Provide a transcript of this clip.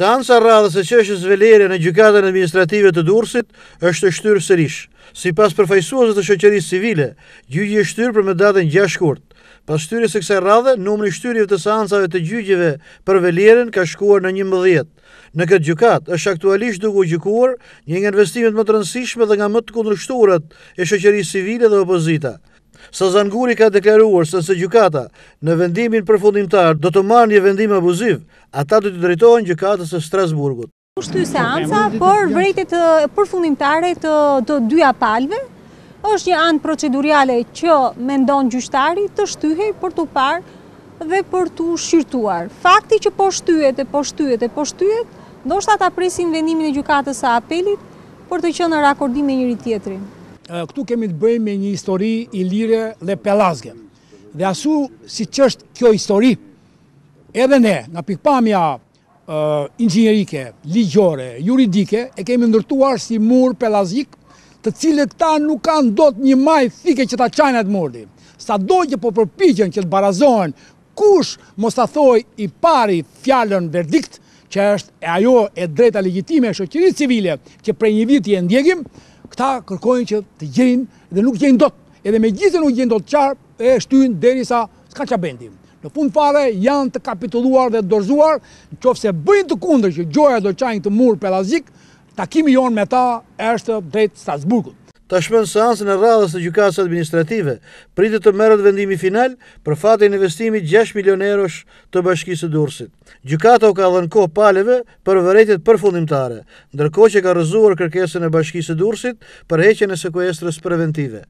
Seansa radhës e qeshës velere në gjykatën administrative të dursit është të shtyrë sërish. Si pas përfajsuazet të shëqërisë civile, gjyqi e shtyrë për me datën gjashkurt. Pas shtyrë se kse radhe, numëri shtyrjeve të seansave të gjyqive për velerin ka shkuar në një mëdhjet. Në këtë gjykat është aktualisht duku gjykuar një nga investimet më të rëndësishme dhe nga më të kundrështurët e shëqërisë civile dhe opozita. Së zanguri ka deklaruar se se gjukata në vendimin përfundimtar do të marrë një vendim abuziv, ata do të drejtojnë gjukatës së Strasburgut. U shtu se ansa, por vrejtet përfundimtare të dyja palve, është një anë procedurale që me ndonë gjyshtari të shtyhej për të parë dhe për të shqirtuar. Fakti që po shtyhet e po shtyhet e po shtyhet, do ata presin vendimin e gjukatës a apelit për të qënë në rakordime njëri tjetërin këtu kemi të bëjmë me një histori i lire dhe pelazge. Dhe asu si është kjo histori, edhe ne, nga pikpamja ingjinerike, ligjore, juridike, e kemi ndërtuar si mur pelazik, të cilët ta nuk kanë do të një maj thike që ta qajnët murdi. Sa dojnë që po përpijgjën që të barazohen, kush mos të thoj i pari fjallën verdikt, që është e ajo e drejta legjitime e shëqërit civile që prej një viti i e ndjegim, këta kërkojnë që të gjenë dhe nuk gjenë dot. Edhe me gjithë nuk gjenë dot qarë e shtynë deri sa s'ka qabendim. Në fund fare janë të kapituluar dhe dorzuar, në qofë se bëjnë të kundër që gjoja do qajnë të murë pelazik, takimi jonë me ta është drejtë Strasburgut ta shmën seancën e radhës të gjykatës administrative, pritet të merret vendimi final për fatin e investimit 6 milion të Bashkisë së Durrësit. Gjykata u ka dhënë kohë palëve për vërejtjet përfundimtare, ndërkohë që ka rrëzuar kërkesën e Bashkisë së Durrësit për heqjen e sekuestrës preventive.